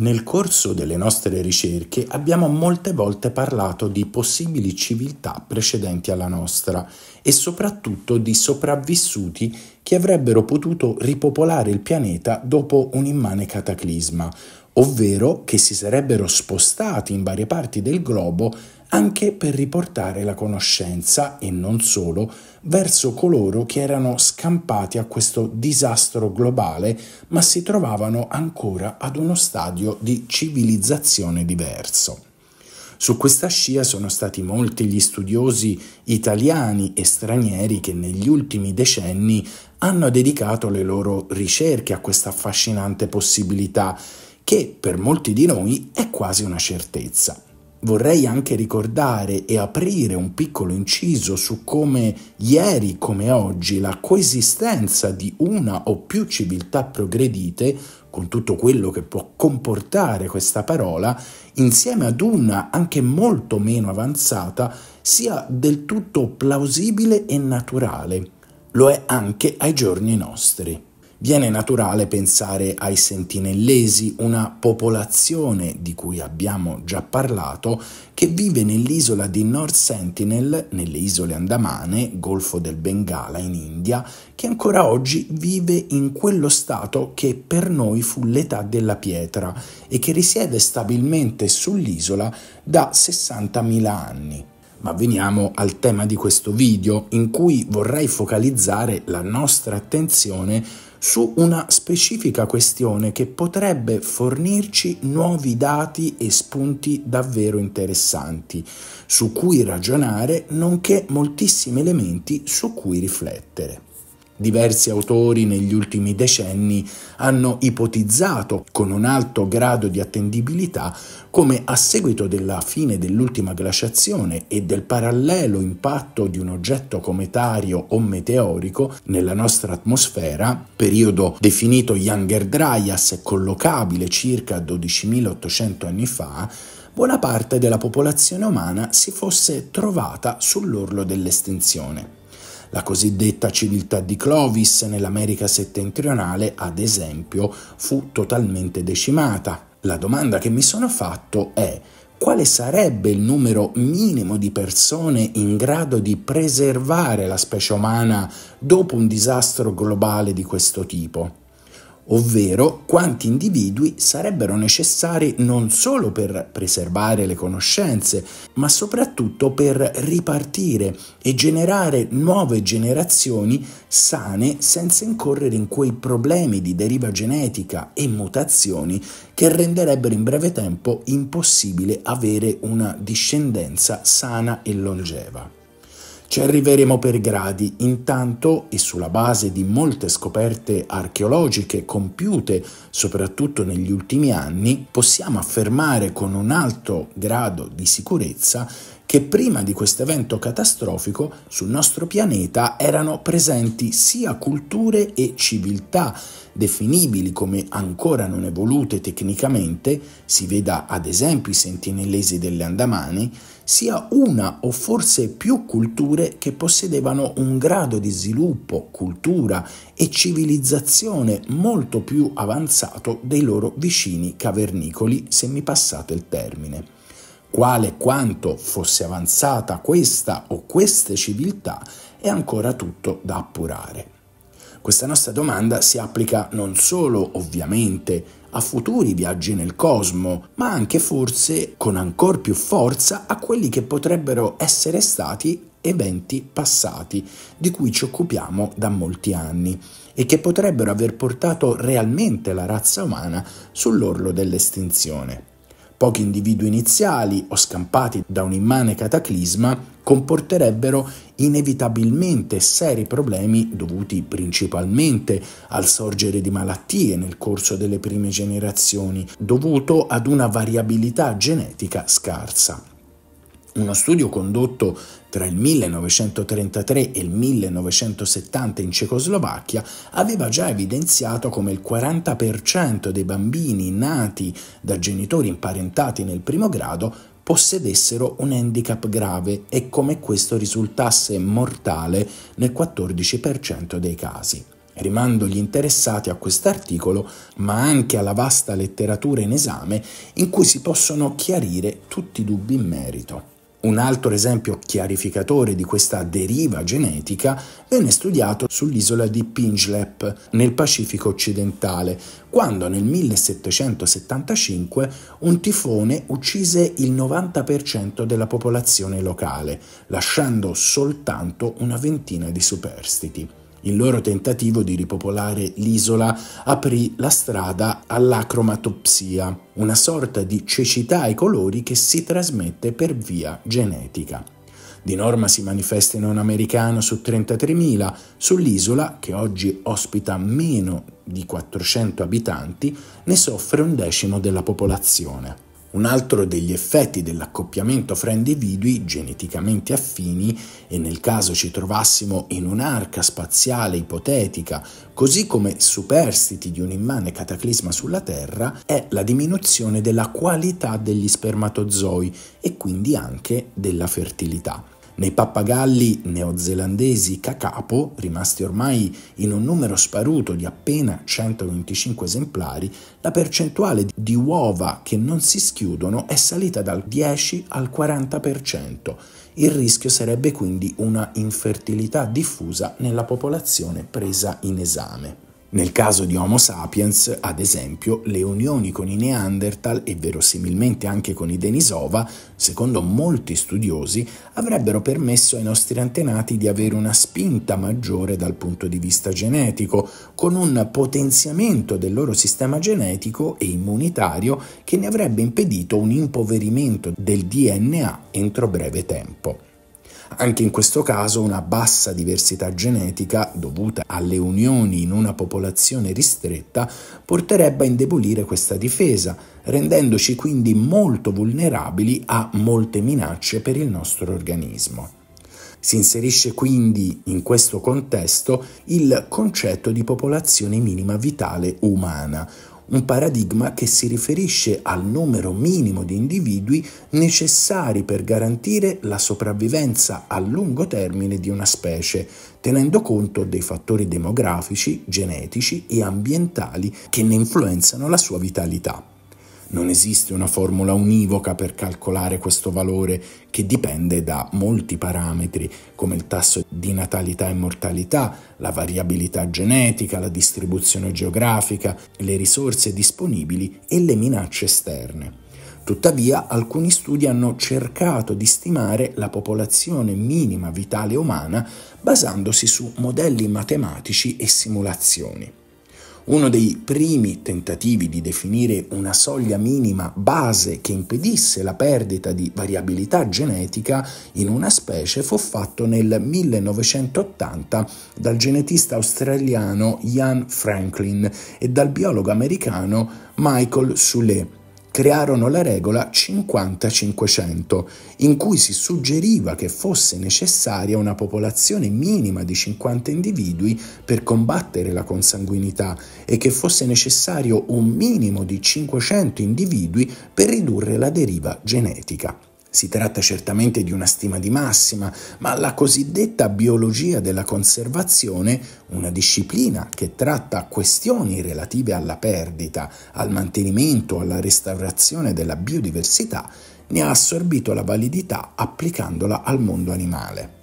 Nel corso delle nostre ricerche abbiamo molte volte parlato di possibili civiltà precedenti alla nostra e soprattutto di sopravvissuti che avrebbero potuto ripopolare il pianeta dopo un immane cataclisma, ovvero che si sarebbero spostati in varie parti del globo anche per riportare la conoscenza, e non solo, verso coloro che erano scampati a questo disastro globale, ma si trovavano ancora ad uno stadio di civilizzazione diverso. Su questa scia sono stati molti gli studiosi italiani e stranieri che negli ultimi decenni hanno dedicato le loro ricerche a questa affascinante possibilità che per molti di noi è quasi una certezza. Vorrei anche ricordare e aprire un piccolo inciso su come ieri come oggi la coesistenza di una o più civiltà progredite, con tutto quello che può comportare questa parola, insieme ad una anche molto meno avanzata, sia del tutto plausibile e naturale. Lo è anche ai giorni nostri. Viene naturale pensare ai sentinellesi, una popolazione di cui abbiamo già parlato, che vive nell'isola di North Sentinel, nelle isole Andamane, Golfo del Bengala in India, che ancora oggi vive in quello stato che per noi fu l'età della pietra e che risiede stabilmente sull'isola da 60.000 anni. Ma veniamo al tema di questo video, in cui vorrei focalizzare la nostra attenzione su una specifica questione che potrebbe fornirci nuovi dati e spunti davvero interessanti, su cui ragionare, nonché moltissimi elementi su cui riflettere. Diversi autori negli ultimi decenni hanno ipotizzato con un alto grado di attendibilità come a seguito della fine dell'ultima glaciazione e del parallelo impatto di un oggetto cometario o meteorico nella nostra atmosfera, periodo definito Younger Dryas collocabile circa 12.800 anni fa, buona parte della popolazione umana si fosse trovata sull'orlo dell'estinzione. La cosiddetta civiltà di Clovis nell'America settentrionale, ad esempio, fu totalmente decimata. La domanda che mi sono fatto è quale sarebbe il numero minimo di persone in grado di preservare la specie umana dopo un disastro globale di questo tipo? ovvero quanti individui sarebbero necessari non solo per preservare le conoscenze, ma soprattutto per ripartire e generare nuove generazioni sane senza incorrere in quei problemi di deriva genetica e mutazioni che renderebbero in breve tempo impossibile avere una discendenza sana e longeva. Ci arriveremo per gradi, intanto e sulla base di molte scoperte archeologiche compiute soprattutto negli ultimi anni, possiamo affermare con un alto grado di sicurezza che prima di questo evento catastrofico sul nostro pianeta erano presenti sia culture e civiltà definibili come ancora non evolute tecnicamente, si veda ad esempio i sentinellesi delle Andamani, sia una o forse più culture che possedevano un grado di sviluppo, cultura e civilizzazione molto più avanzato dei loro vicini cavernicoli, se mi passate il termine. Quale quanto fosse avanzata questa o queste civiltà è ancora tutto da appurare. Questa nostra domanda si applica non solo, ovviamente, a futuri viaggi nel cosmo, ma anche forse con ancor più forza a quelli che potrebbero essere stati eventi passati di cui ci occupiamo da molti anni e che potrebbero aver portato realmente la razza umana sull'orlo dell'estinzione pochi individui iniziali o scampati da un immane cataclisma comporterebbero inevitabilmente seri problemi dovuti principalmente al sorgere di malattie nel corso delle prime generazioni, dovuto ad una variabilità genetica scarsa. Uno studio condotto tra il 1933 e il 1970 in Cecoslovacchia aveva già evidenziato come il 40% dei bambini nati da genitori imparentati nel primo grado possedessero un handicap grave e come questo risultasse mortale nel 14% dei casi. Rimando gli interessati a quest'articolo, ma anche alla vasta letteratura in esame in cui si possono chiarire tutti i dubbi in merito. Un altro esempio chiarificatore di questa deriva genetica venne studiato sull'isola di Pinjlep, nel Pacifico occidentale, quando nel 1775 un tifone uccise il 90% della popolazione locale, lasciando soltanto una ventina di superstiti. Il loro tentativo di ripopolare l'isola aprì la strada all'acromatopsia, una sorta di cecità ai colori che si trasmette per via genetica. Di norma si manifesta in un americano su 33.000, sull'isola, che oggi ospita meno di 400 abitanti, ne soffre un decimo della popolazione. Un altro degli effetti dell'accoppiamento fra individui geneticamente affini, e nel caso ci trovassimo in un'arca spaziale ipotetica, così come superstiti di un immane cataclisma sulla Terra, è la diminuzione della qualità degli spermatozoi e quindi anche della fertilità nei pappagalli neozelandesi cacapo, rimasti ormai in un numero sparuto di appena 125 esemplari, la percentuale di uova che non si schiudono è salita dal 10 al 40%. Il rischio sarebbe quindi una infertilità diffusa nella popolazione presa in esame. Nel caso di Homo sapiens, ad esempio, le unioni con i Neanderthal e verosimilmente anche con i Denisova, secondo molti studiosi, avrebbero permesso ai nostri antenati di avere una spinta maggiore dal punto di vista genetico, con un potenziamento del loro sistema genetico e immunitario che ne avrebbe impedito un impoverimento del DNA entro breve tempo. Anche in questo caso una bassa diversità genetica dovuta alle unioni in una popolazione ristretta porterebbe a indebolire questa difesa, rendendoci quindi molto vulnerabili a molte minacce per il nostro organismo. Si inserisce quindi in questo contesto il concetto di popolazione minima vitale umana, un paradigma che si riferisce al numero minimo di individui necessari per garantire la sopravvivenza a lungo termine di una specie, tenendo conto dei fattori demografici, genetici e ambientali che ne influenzano la sua vitalità. Non esiste una formula univoca per calcolare questo valore che dipende da molti parametri come il tasso di natalità e mortalità, la variabilità genetica, la distribuzione geografica, le risorse disponibili e le minacce esterne. Tuttavia alcuni studi hanno cercato di stimare la popolazione minima vitale umana basandosi su modelli matematici e simulazioni. Uno dei primi tentativi di definire una soglia minima base che impedisse la perdita di variabilità genetica in una specie fu fatto nel 1980 dal genetista australiano Ian Franklin e dal biologo americano Michael Soulet crearono la regola 50-500, in cui si suggeriva che fosse necessaria una popolazione minima di 50 individui per combattere la consanguinità e che fosse necessario un minimo di 500 individui per ridurre la deriva genetica. Si tratta certamente di una stima di massima, ma la cosiddetta biologia della conservazione, una disciplina che tratta questioni relative alla perdita, al mantenimento, alla restaurazione della biodiversità, ne ha assorbito la validità applicandola al mondo animale.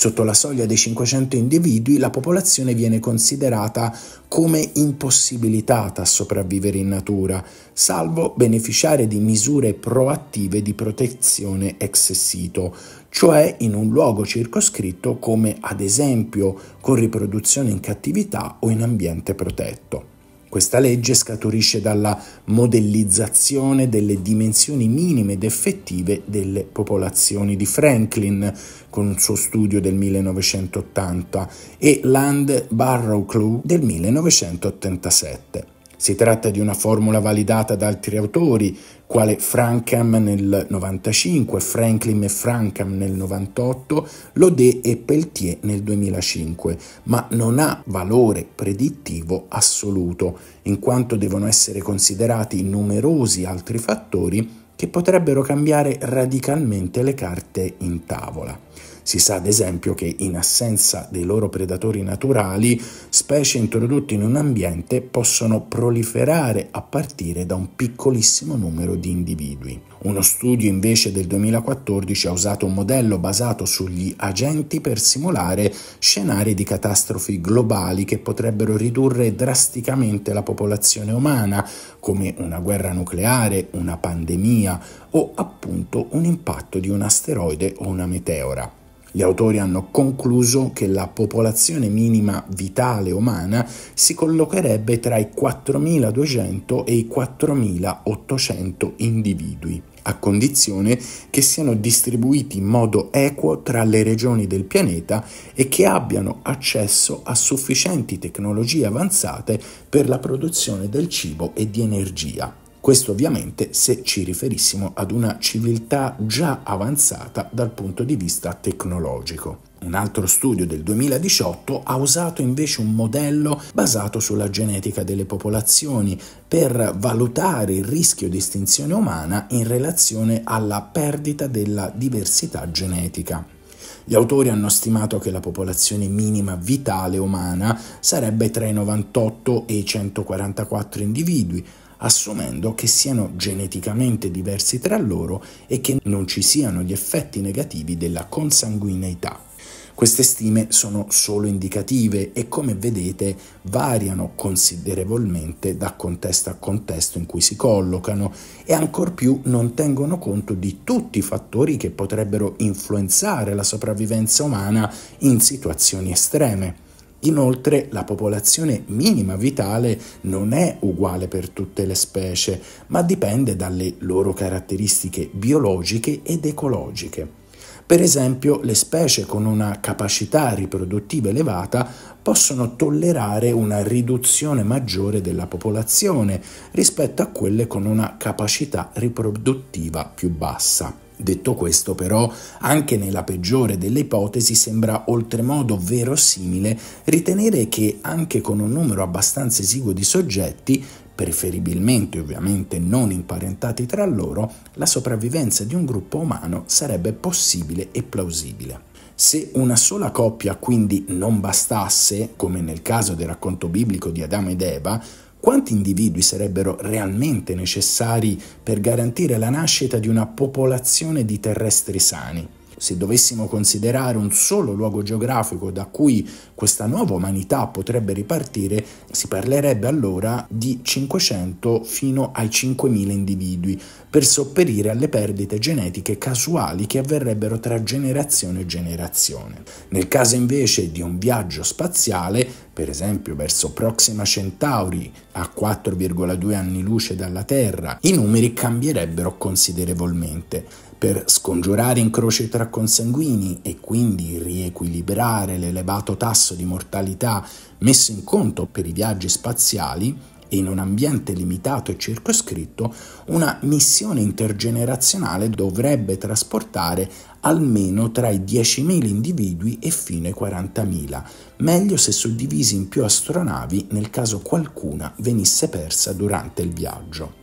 Sotto la soglia dei 500 individui la popolazione viene considerata come impossibilitata a sopravvivere in natura, salvo beneficiare di misure proattive di protezione ex sito, cioè in un luogo circoscritto come ad esempio con riproduzione in cattività o in ambiente protetto. Questa legge scaturisce dalla modellizzazione delle dimensioni minime ed effettive delle popolazioni di Franklin, con un suo studio del 1980, e Land Barrow Clue del 1987. Si tratta di una formula validata da altri autori, quale Frankham nel 95, Franklin e Frankham nel 98, Lodé e Peltier nel 2005, ma non ha valore predittivo assoluto, in quanto devono essere considerati numerosi altri fattori che potrebbero cambiare radicalmente le carte in tavola. Si sa ad esempio che in assenza dei loro predatori naturali, specie introdotte in un ambiente possono proliferare a partire da un piccolissimo numero di individui. Uno studio invece del 2014 ha usato un modello basato sugli agenti per simulare scenari di catastrofi globali che potrebbero ridurre drasticamente la popolazione umana, come una guerra nucleare, una pandemia o appunto un impatto di un asteroide o una meteora. Gli autori hanno concluso che la popolazione minima vitale umana si collocherebbe tra i 4.200 e i 4.800 individui, a condizione che siano distribuiti in modo equo tra le regioni del pianeta e che abbiano accesso a sufficienti tecnologie avanzate per la produzione del cibo e di energia. Questo ovviamente se ci riferissimo ad una civiltà già avanzata dal punto di vista tecnologico. Un altro studio del 2018 ha usato invece un modello basato sulla genetica delle popolazioni per valutare il rischio di estinzione umana in relazione alla perdita della diversità genetica. Gli autori hanno stimato che la popolazione minima vitale umana sarebbe tra i 98 e i 144 individui, assumendo che siano geneticamente diversi tra loro e che non ci siano gli effetti negativi della consanguineità. Queste stime sono solo indicative e come vedete variano considerevolmente da contesto a contesto in cui si collocano e ancor più non tengono conto di tutti i fattori che potrebbero influenzare la sopravvivenza umana in situazioni estreme. Inoltre la popolazione minima vitale non è uguale per tutte le specie, ma dipende dalle loro caratteristiche biologiche ed ecologiche. Per esempio, le specie con una capacità riproduttiva elevata possono tollerare una riduzione maggiore della popolazione rispetto a quelle con una capacità riproduttiva più bassa. Detto questo, però, anche nella peggiore delle ipotesi sembra oltremodo verosimile ritenere che anche con un numero abbastanza esiguo di soggetti, preferibilmente ovviamente non imparentati tra loro, la sopravvivenza di un gruppo umano sarebbe possibile e plausibile. Se una sola coppia quindi non bastasse, come nel caso del racconto biblico di Adamo ed Eva, quanti individui sarebbero realmente necessari per garantire la nascita di una popolazione di terrestri sani? se dovessimo considerare un solo luogo geografico da cui questa nuova umanità potrebbe ripartire, si parlerebbe allora di 500 fino ai 5.000 individui per sopperire alle perdite genetiche casuali che avverrebbero tra generazione e generazione. Nel caso invece di un viaggio spaziale, per esempio verso Proxima Centauri a 4,2 anni luce dalla Terra, i numeri cambierebbero considerevolmente. Per scongiurare incroci tra consanguini e quindi riequilibrare l'elevato tasso di mortalità messo in conto per i viaggi spaziali, e in un ambiente limitato e circoscritto, una missione intergenerazionale dovrebbe trasportare almeno tra i 10.000 individui e fino ai 40.000, meglio se suddivisi in più astronavi nel caso qualcuna venisse persa durante il viaggio.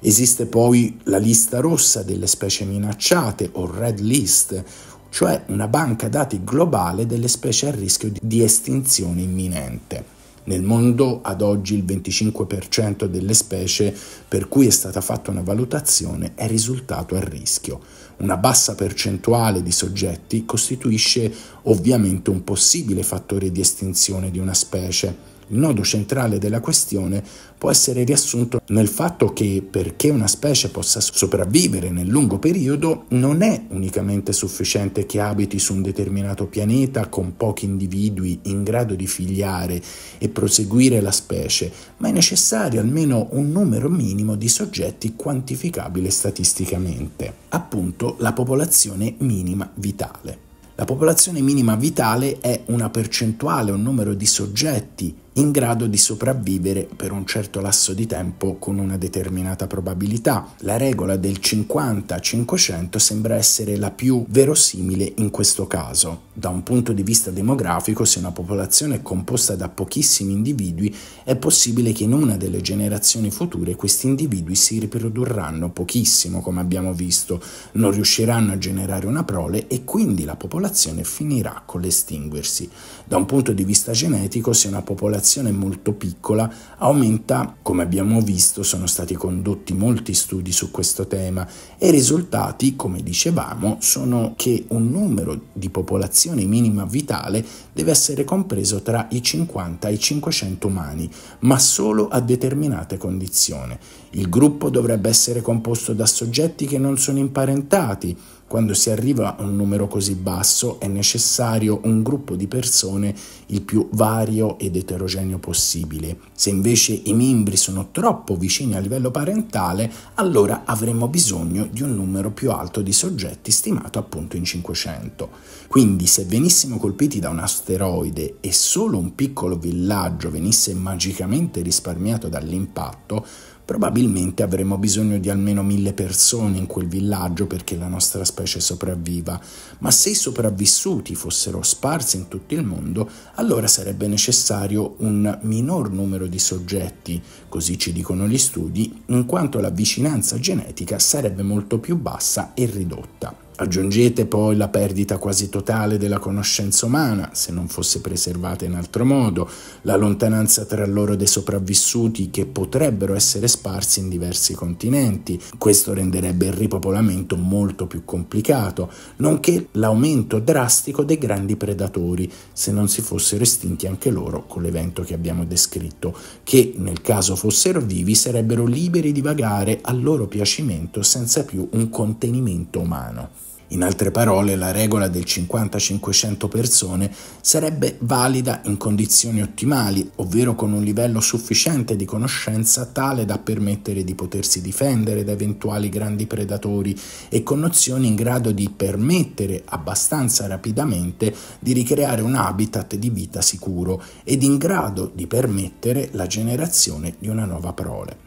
Esiste poi la lista rossa delle specie minacciate o red list, cioè una banca dati globale delle specie a rischio di estinzione imminente. Nel mondo ad oggi il 25% delle specie per cui è stata fatta una valutazione è risultato a rischio una bassa percentuale di soggetti costituisce ovviamente un possibile fattore di estinzione di una specie il nodo centrale della questione può essere riassunto nel fatto che perché una specie possa sopravvivere nel lungo periodo non è unicamente sufficiente che abiti su un determinato pianeta con pochi individui in grado di figliare e proseguire la specie, ma è necessario almeno un numero minimo di soggetti quantificabile statisticamente, appunto la popolazione minima vitale. La popolazione minima vitale è una percentuale, un numero di soggetti in grado di sopravvivere per un certo lasso di tempo con una determinata probabilità. La regola del 50-500 sembra essere la più verosimile in questo caso. Da un punto di vista demografico, se una popolazione è composta da pochissimi individui, è possibile che in una delle generazioni future questi individui si riprodurranno pochissimo, come abbiamo visto, non riusciranno a generare una prole e quindi la popolazione finirà con l'estinguersi. Da un punto di vista genetico, se una popolazione popolazione molto piccola aumenta, come abbiamo visto, sono stati condotti molti studi su questo tema e i risultati, come dicevamo, sono che un numero di popolazione minima vitale deve essere compreso tra i 50 e i 500 umani, ma solo a determinate condizioni. Il gruppo dovrebbe essere composto da soggetti che non sono imparentati. Quando si arriva a un numero così basso è necessario un gruppo di persone il più vario ed eterogeneo possibile. Se invece i membri sono troppo vicini a livello parentale, allora avremmo bisogno di un numero più alto di soggetti stimato appunto in 500. Quindi se venissimo colpiti da un asteroide e solo un piccolo villaggio venisse magicamente risparmiato dall'impatto, Probabilmente avremo bisogno di almeno mille persone in quel villaggio perché la nostra specie sopravviva, ma se i sopravvissuti fossero sparsi in tutto il mondo, allora sarebbe necessario un minor numero di soggetti, così ci dicono gli studi, in quanto la vicinanza genetica sarebbe molto più bassa e ridotta. Aggiungete poi la perdita quasi totale della conoscenza umana, se non fosse preservata in altro modo, la lontananza tra loro dei sopravvissuti che potrebbero essere sparsi in diversi continenti. Questo renderebbe il ripopolamento molto più complicato, nonché l'aumento drastico dei grandi predatori, se non si fossero estinti anche loro con l'evento che abbiamo descritto, che nel caso fossero vivi sarebbero liberi di vagare al loro piacimento senza più un contenimento umano. In altre parole, la regola del 50-500 persone sarebbe valida in condizioni ottimali, ovvero con un livello sufficiente di conoscenza tale da permettere di potersi difendere da eventuali grandi predatori e con nozioni in grado di permettere abbastanza rapidamente di ricreare un habitat di vita sicuro ed in grado di permettere la generazione di una nuova prole.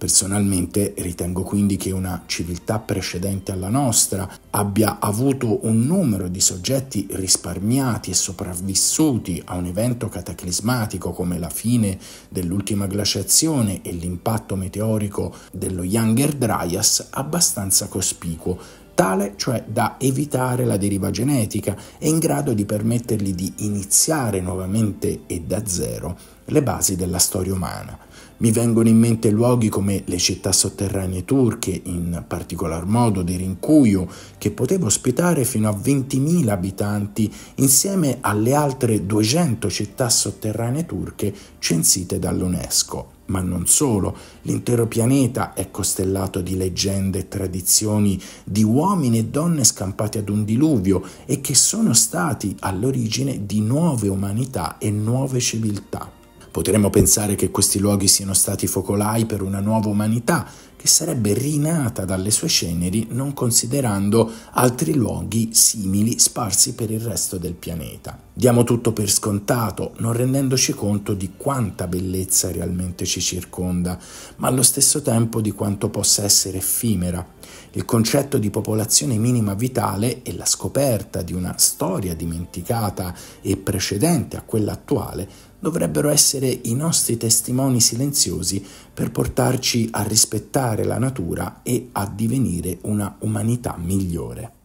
Personalmente ritengo quindi che una civiltà precedente alla nostra abbia avuto un numero di soggetti risparmiati e sopravvissuti a un evento cataclismatico come la fine dell'ultima glaciazione e l'impatto meteorico dello Younger Dryas abbastanza cospicuo, tale cioè da evitare la deriva genetica e in grado di permettergli di iniziare nuovamente e da zero le basi della storia umana. Mi vengono in mente luoghi come le città sotterranee turche, in particolar modo Derinkuyu, che poteva ospitare fino a 20.000 abitanti insieme alle altre 200 città sotterranee turche censite dall'UNESCO. Ma non solo, l'intero pianeta è costellato di leggende e tradizioni di uomini e donne scampati ad un diluvio e che sono stati all'origine di nuove umanità e nuove civiltà. Potremmo pensare che questi luoghi siano stati focolai per una nuova umanità che sarebbe rinata dalle sue ceneri non considerando altri luoghi simili sparsi per il resto del pianeta. Diamo tutto per scontato, non rendendoci conto di quanta bellezza realmente ci circonda, ma allo stesso tempo di quanto possa essere effimera. Il concetto di popolazione minima vitale e la scoperta di una storia dimenticata e precedente a quella attuale dovrebbero essere i nostri testimoni silenziosi per portarci a rispettare la natura e a divenire una umanità migliore.